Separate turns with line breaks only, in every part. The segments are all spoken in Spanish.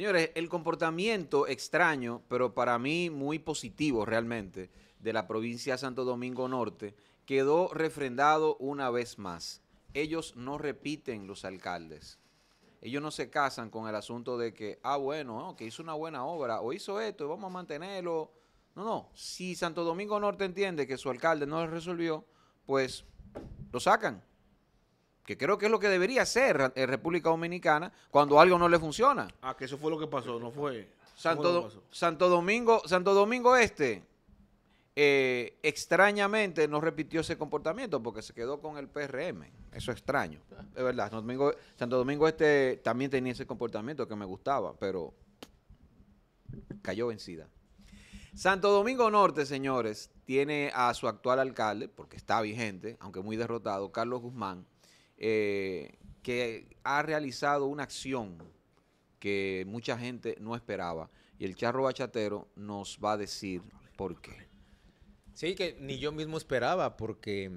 Señores, el comportamiento extraño, pero para mí muy positivo realmente, de la provincia de Santo Domingo Norte, quedó refrendado una vez más. Ellos no repiten los alcaldes. Ellos no se casan con el asunto de que, ah, bueno, que ah, hizo una buena obra, o hizo esto, y vamos a mantenerlo. No, no. Si Santo Domingo Norte entiende que su alcalde no lo resolvió, pues lo sacan que creo que es lo que debería hacer en eh, República Dominicana cuando algo no le funciona. Ah,
que eso fue lo que pasó, no fue.
Santo, Santo Domingo, Santo Domingo Este, eh, extrañamente no repitió ese comportamiento porque se quedó con el PRM. Eso es extraño. Es verdad, Santo Domingo Este también tenía ese comportamiento que me gustaba, pero cayó vencida. Santo Domingo Norte, señores, tiene a su actual alcalde, porque está vigente, aunque muy derrotado, Carlos Guzmán, eh, que ha realizado una acción que mucha gente no esperaba. Y el charro bachatero nos va a decir por qué.
Sí, que ni yo mismo esperaba, porque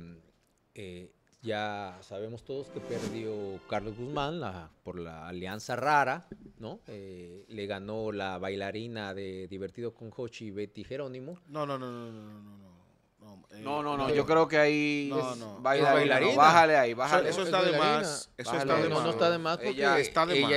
eh, ya sabemos todos que perdió Carlos Guzmán por la alianza rara, ¿no? Eh, le ganó la bailarina de Divertido con Hochi, Betty Jerónimo. no, no, no, no. Eh, no, no, no. Yo eh, creo que ahí no, Bailarina. Bájale ahí, bájale. Eso, está de más. Eso está de más. No, está de más porque ella,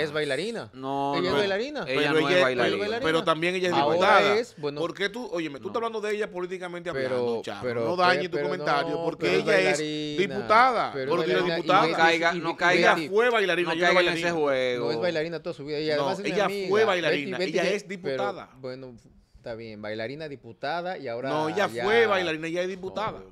es bailarina. No, ella es bailarina. Pero, ella no es bailarina. Pero
también ella es diputada. bueno, ¿Por qué tú, oye, tú estás hablando de ella políticamente hablando, pero, no dañes tu comentario porque ella es diputada. Porque diputada. No caiga, no caiga. Ella fue bailarina. No caiga en ese juego. No es
bailarina toda su vida. Ella fue bailarina. Ella es diputada. Bueno, está bien. Bailarina diputada y ahora. No, ella ya... fue bailarina,
ya es diputada.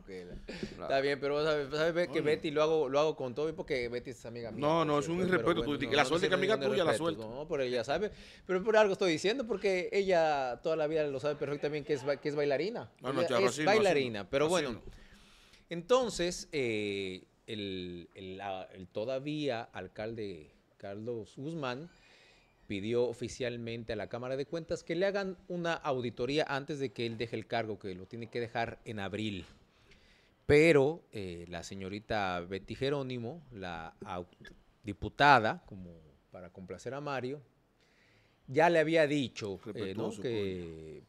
Está bien, pero sabes sabes que Betty lo hago, lo hago con todo porque Betty es amiga mía. No, no, es un irrespeto. la suerte que amiga tuya, la suelta. No, pero ella sabe. Pero por algo estoy diciendo porque ella toda la vida lo sabe perfectamente que es, que es bailarina. no, es bailarina, pero bueno. Entonces, eh, el, el todavía alcalde Carlos Guzmán pidió oficialmente a la Cámara de Cuentas que le hagan una auditoría antes de que él deje el cargo, que lo tiene que dejar en abril. Pero eh, la señorita Betty Jerónimo, la diputada, como para complacer a Mario, ya le había dicho eh, que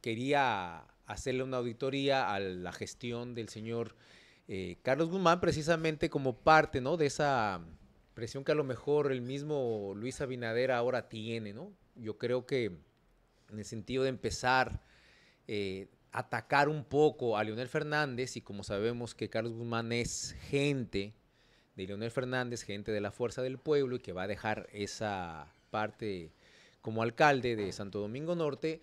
quería hacerle una auditoría a la gestión del señor eh, Carlos Guzmán, precisamente como parte ¿no? de esa presión que a lo mejor el mismo Luis Abinader ahora tiene, ¿no? Yo creo que en el sentido de empezar a eh, atacar un poco a Leonel Fernández, y como sabemos que Carlos Guzmán es gente de Leonel Fernández, gente de la Fuerza del Pueblo, y que va a dejar esa parte como alcalde de Santo Domingo Norte,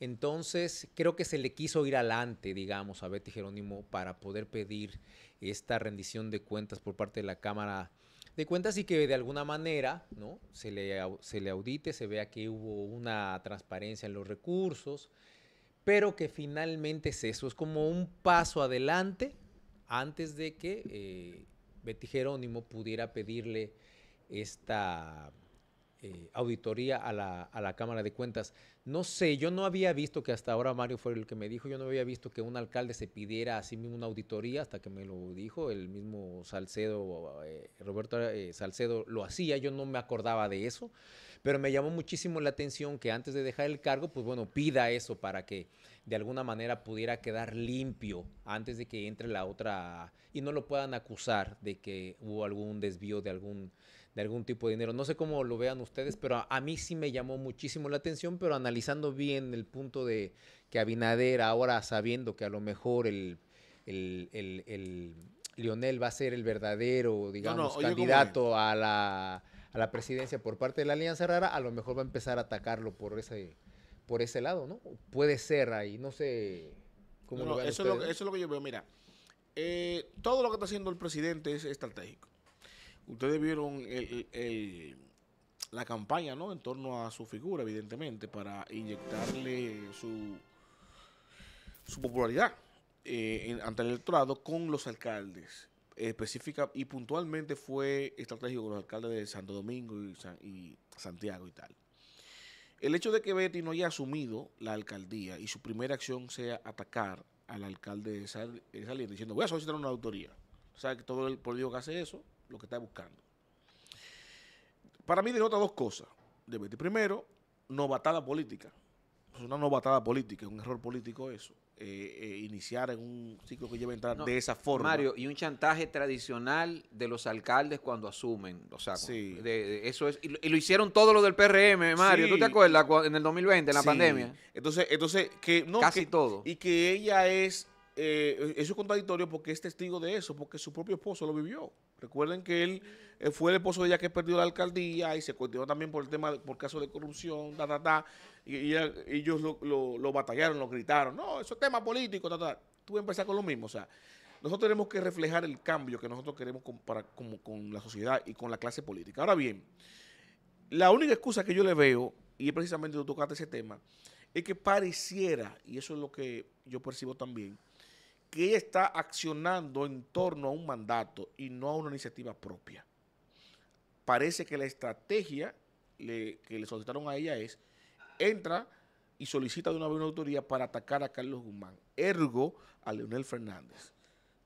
entonces, creo que se le quiso ir adelante, digamos, a Betty Jerónimo para poder pedir esta rendición de cuentas por parte de la Cámara de cuentas y que de alguna manera ¿no? se, le, se le audite, se vea que hubo una transparencia en los recursos, pero que finalmente es eso, es como un paso adelante antes de que eh, Betty Jerónimo pudiera pedirle esta eh, auditoría a la, Cámara de Cuentas. No sé, yo no había visto que hasta ahora Mario fue el que me dijo, yo no había visto que un alcalde se pidiera a sí mismo una auditoría hasta que me lo dijo, el mismo Salcedo, eh, Roberto eh, Salcedo lo hacía, yo no me acordaba de eso, pero me llamó muchísimo la atención que antes de dejar el cargo, pues bueno, pida eso para que de alguna manera pudiera quedar limpio antes de que entre la otra y no lo puedan acusar de que hubo algún desvío de algún de algún tipo de dinero. No sé cómo lo vean ustedes, pero a, mí sí me llamó muchísimo la atención, pero analizando bien el punto de que Abinader ahora sabiendo que a lo mejor el, Lionel va a ser el verdadero, digamos, candidato a la, a la presidencia por parte de la Alianza Rara, a lo mejor va a empezar a atacarlo por ese, por ese lado, ¿no? Puede ser ahí, no sé cómo lo vean eso eso es
lo que yo veo, mira. Eh, todo lo que está haciendo el presidente es estratégico. Ustedes vieron la campaña, ¿no? En torno a su figura, evidentemente, para inyectarle su, popularidad eh, ante el electorado con los alcaldes. Específica y puntualmente fue estratégico con los alcaldes de Santo Domingo y, Santiago y tal. El hecho de que Betty no haya asumido la alcaldía y su primera acción sea atacar al alcalde de saliente diciendo voy a solicitar una autoría. O sea, que todo el político que hace eso lo que está buscando. Para mí otras dos cosas. De primero, novatada política. Es una novatada política, un error político eso. Eh, eh, iniciar en un ciclo que lleva a entrar de esa forma. Mario,
y un chantaje tradicional de los alcaldes cuando asumen. O sea, eso es. Y lo, hicieron todo lo del PRM, Mario. ¿Tú te acuerdas? En el 2020, en la pandemia.
Entonces, entonces que no. Casi todo. Y que ella es. Eh, eso es contradictorio porque es testigo de eso, porque su propio esposo lo vivió. Recuerden que él eh, fue el esposo de ella que perdió la alcaldía y se cuestionó también por el tema, por caso de corrupción, ta. Y, ellos lo, batallaron, lo gritaron. No, eso es tema político, ta, ta. Tú empezar con lo mismo. O sea, nosotros tenemos que reflejar el cambio que nosotros queremos con, como con la sociedad y con la clase política. Ahora bien, la única excusa que yo le veo, y es precisamente tú tocaste ese tema, es que pareciera, y eso es lo que yo percibo también, que ella está accionando en torno a un mandato y no a una iniciativa propia. Parece que la estrategia que le solicitaron a ella es, entra y solicita de una buena autoría para atacar a Carlos Guzmán, ergo a Leonel Fernández,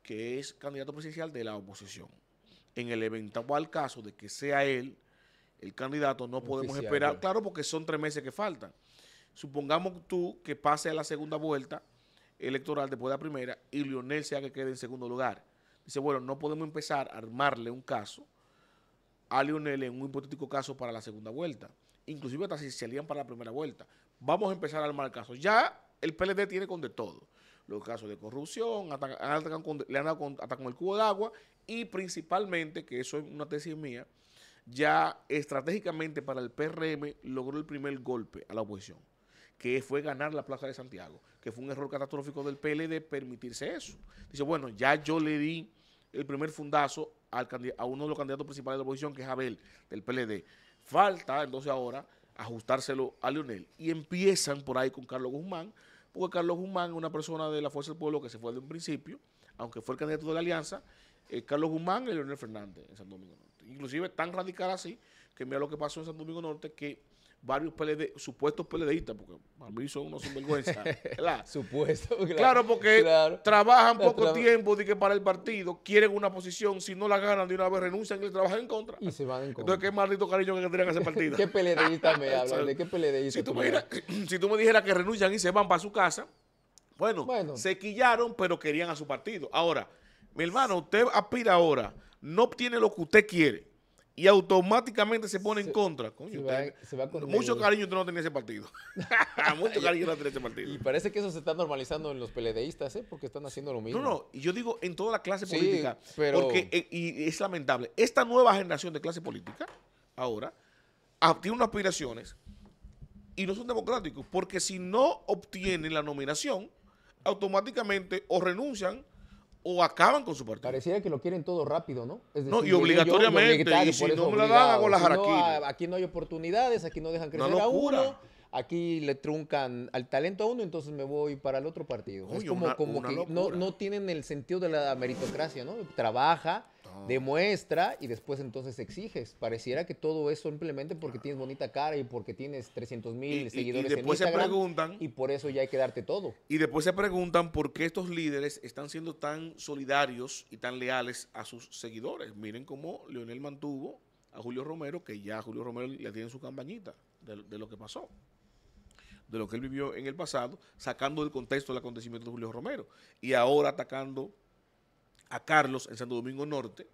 que es candidato presidencial de la oposición. En el eventual caso de que sea él el candidato, no podemos esperar, pues. claro, porque son tres meses que faltan. Supongamos tú que pase a la segunda vuelta electoral después de la primera y Lionel sea que quede en segundo lugar. Dice, bueno, no podemos empezar a armarle un caso a Lionel en un hipotético caso para la segunda vuelta. Inclusive hasta si salían para la primera vuelta. Vamos a empezar a armar casos. Ya el PLD tiene con de todo. Los casos de corrupción, le han dado con el cubo de agua y principalmente, que eso es una tesis mía, ya estratégicamente para el PRM logró el primer golpe a la oposición que fue ganar la Plaza de Santiago, que fue un error catastrófico del PLD permitirse eso. Dice, bueno, ya yo le di el primer fundazo al a uno de los candidatos principales de la oposición, que es Abel, del PLD. Falta, entonces ahora, ajustárselo a Leonel. Y empiezan por ahí con Carlos Guzmán, porque Carlos Guzmán es una persona de la Fuerza del Pueblo que se fue de un principio, aunque fue el candidato de la Alianza, eh, Carlos Guzmán y Leonel Fernández en San Domingo Norte. Inclusive tan radical así, que mira lo que pasó en San Domingo Norte, que varios PLD, supuestos PLDistas, porque para mí son unos sinvergüenza. Supuesto, claro. claro porque trabajan poco tiempo que para el partido, quieren una posición, si no la ganan de una vez renuncian y trabajan en contra. Y se van en contra. Entonces, qué maldito cariño que tendrían ese partido. ¿Qué PLDista me hablan? ¿De qué PLDista? Si tú, me dijeras, si tú me dijeras que renuncian y se van para su casa, bueno, bueno, se quillaron, pero querían a su partido. Ahora, mi hermano, usted aspira ahora, no obtiene lo que usted quiere y automáticamente se pone en contra. Coño, va, mucho cariño usted no tenía ese partido. mucho cariño no tenía ese partido. Y parece que eso se está normalizando en los peledeístas, ¿eh? porque están haciendo lo mismo. No, no, y yo digo en toda la clase política. Porque, eh, y es lamentable, esta nueva generación de clase política, ahora, ah, tiene unas aspiraciones y no son democráticos, porque si no obtienen la nominación, automáticamente o renuncian o acaban con su partido. Pareciera que lo quieren todo rápido, ¿no? no, y obligatoriamente, y si no me la dan, hago la
aquí no hay oportunidades, aquí no dejan crecer a uno aquí le truncan al talento a uno, entonces me voy para el otro partido. es como, que no, no, tienen el sentido de la meritocracia, ¿no? Trabaja, ah. demuestra y después entonces exiges. Pareciera que todo es simplemente porque tienes bonita cara y porque tienes 300 mil seguidores y, después en Instagram, se preguntan, y por eso ya hay que darte todo.
Y después se preguntan por qué estos líderes están siendo tan solidarios y tan leales a sus seguidores. Miren cómo Leonel mantuvo a Julio Romero, que ya Julio Romero le tiene su campañita de lo que pasó de lo que él vivió en el pasado, sacando del contexto el acontecimiento de Julio Romero. Y ahora atacando a Carlos en Santo Domingo Norte,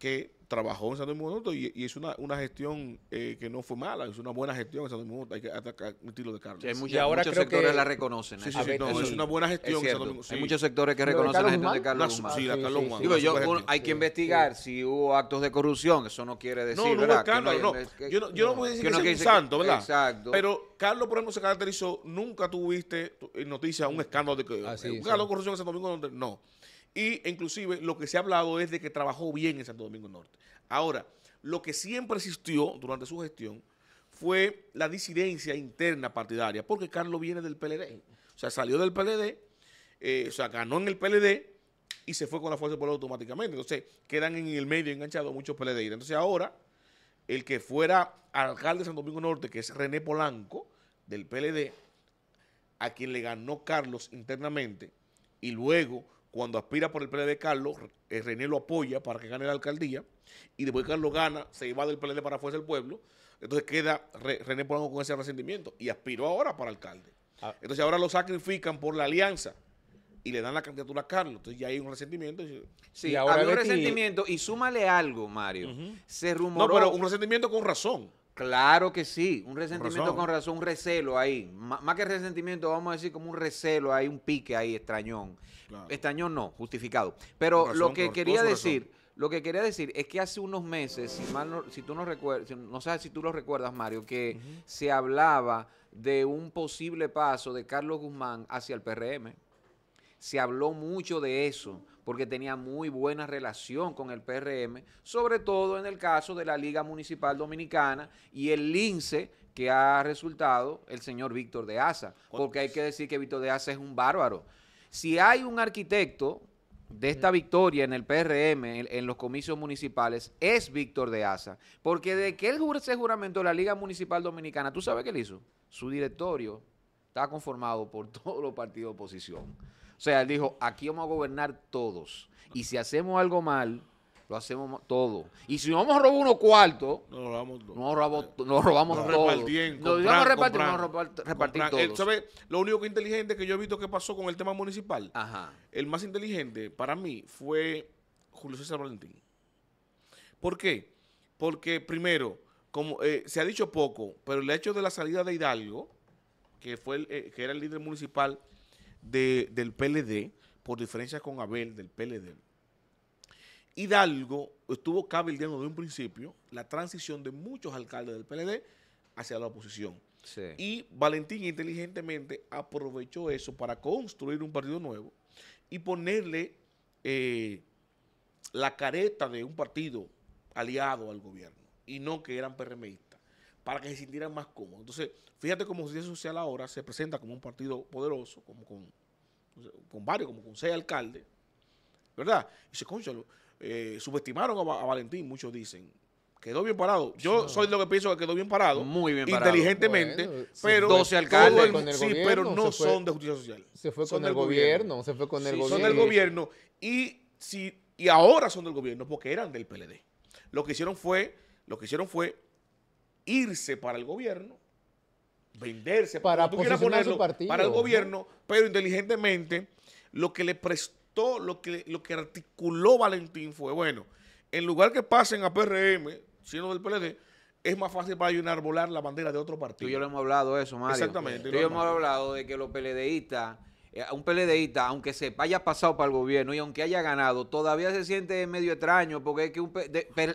que trabajó en Santo Domingo y, y, es una, una gestión eh, que no fue mala, es una buena gestión en Santo Domingo Hay que atacar un tiro de Carlos. y ahora muchos sectores la reconocen. Sí, es una buena gestión en Santo Domingo. Hay muchos sectores que reconocen la gestión de Carlos Guzmán. Sí, la hay que investigar
si hubo actos de corrupción, eso no quiere decir, no, no, no, hay, yo no, yo no, voy a decir que, sea un santo, ¿verdad? Exacto.
Pero Carlos, por ejemplo, se caracterizó, nunca tuviste noticias, un escándalo de ah, un escándalo de corrupción en Santo Domingo, no. Y inclusive lo que se ha hablado es de que trabajó bien en Santo Domingo Norte. Ahora, lo que siempre existió durante su gestión fue la disidencia interna partidaria, porque Carlos viene del PLD. O sea, salió del PLD, eh, o sea, ganó en el PLD y se fue con la Fuerza Popular automáticamente. Entonces, quedan en el medio enganchados muchos PLD. Entonces, ahora, el que fuera alcalde de Santo Domingo Norte, que es René Polanco, del PLD, a quien le ganó Carlos internamente, y luego cuando aspira por el PLD Carlos, eh, René lo apoya para que gane la alcaldía, y después Carlos gana, se va del PLD para fuerza del pueblo, entonces queda René Polanco con ese resentimiento, y aspiró ahora para alcalde. Ah. Entonces ahora lo sacrifican por la alianza y le dan la candidatura a Carlos. Entonces ya hay un resentimiento. Sí, ahora un resentimiento
y súmale algo, Mario. Se No, pero un resentimiento con razón. Claro que sí, un resentimiento con razón, un recelo ahí. más que resentimiento, vamos a decir como un recelo hay un pique ahí, extrañón. Extrañón no, justificado. Pero lo que quería decir, lo que quería decir es que hace unos meses, si no, si tú no recuerdas, no sabes si tú lo recuerdas, Mario, que se hablaba de un posible paso de Carlos Guzmán hacia el PRM se habló mucho de eso, porque tenía muy buena relación con el PRM, sobre todo en el caso de la Liga Municipal Dominicana y el lince que ha resultado el señor Víctor de Asa, porque hay que decir que Víctor de Asa es un bárbaro. Si hay un arquitecto de esta victoria en el PRM, en, los comicios municipales, es Víctor de Asa. Porque de que él se juramento de la Liga Municipal Dominicana, ¿tú sabes qué le hizo? Su directorio está conformado por todos los partidos de oposición. O sea, él dijo, aquí vamos a gobernar todos. Y si hacemos algo mal, lo hacemos todos. Y si vamos a robar unos cuartos,
nos robamos, todos. Nos robamos, nos robamos nos vamos a repartir, repartir todos. Lo único inteligente que yo he visto que pasó con el tema municipal, el más inteligente para mí fue Julio César Valentín. ¿Por qué? Porque primero, como eh, se ha dicho poco, pero el hecho de la salida de Hidalgo, que, fue eh, que era el líder municipal, del PLD, por diferencia con Abel del PLD, Hidalgo estuvo cabildeando de un principio la transición de muchos alcaldes del PLD hacia la oposición. Y Valentín inteligentemente aprovechó eso para construir un partido nuevo y ponerle eh, la careta de un partido aliado al gobierno y no que eran PRMistas para que se sintieran más cómodos. Entonces, fíjate cómo Justicia Social ahora se presenta como un partido poderoso, como con, varios, como con seis alcaldes, ¿verdad? Y se concha, eh, subestimaron a, Valentín, muchos dicen. Quedó bien parado. Yo soy lo que pienso que quedó bien parado. Muy bien Inteligentemente. pero. 12 alcaldes. pero no son de justicia social. Se fue con el gobierno, Se fue con el gobierno. Son del gobierno. Y, si, y ahora son del gobierno porque eran del PLD. Lo que hicieron fue. Lo que hicieron fue irse para el gobierno, venderse para, para partido, para el gobierno, pero inteligentemente lo que le prestó, lo que, lo que articuló Valentín fue, bueno, en lugar que pasen a PRM, siendo del PLD, es más fácil para ellos volar la bandera de otro partido. y yo le
hemos hablado eso, Mario. Exactamente. y yo hemos hablado de que los PLDistas eh, un PLDista, aunque se haya pasado para el gobierno y aunque haya ganado, todavía se siente medio extraño porque es que un...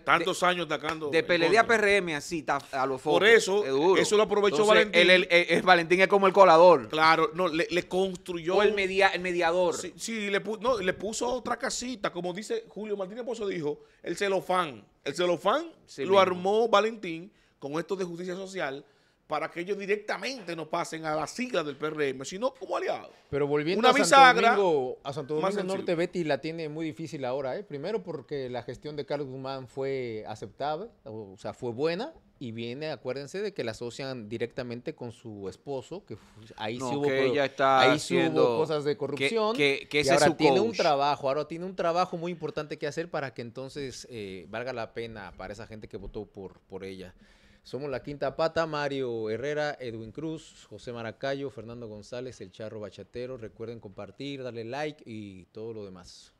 Tantos años atacando. De PLD a PRM así, a los fuerte Por eso, eso lo aprovechó Valentín. Valentín es como el colador.
Claro, no, le, construyó... O el, mediador. Sí, le, no, le puso otra casita, como dice Julio Martínez Pozo dijo, el celofán. El celofán lo armó Valentín con esto de justicia social para que ellos directamente no pasen a la sigla del PRM, sino como aliados.
Pero volviendo a, Santo Domingo, a Santo Domingo Norte, Betty la tiene muy difícil ahora. ¿eh? Primero porque la gestión de Carlos Guzmán fue aceptable, o sea, fue buena. Y viene, acuérdense de que la asocian directamente con su esposo, que ahí sí hubo, cosas de corrupción. Que, y ahora tiene un trabajo, ahora tiene un trabajo muy importante que hacer para que entonces eh, valga la pena para esa gente que votó por, por ella. Somos la quinta pata, Mario Herrera, Edwin Cruz, José Maracayo, Fernando González, El Charro Bachatero. Recuerden compartir, darle like y todo lo demás.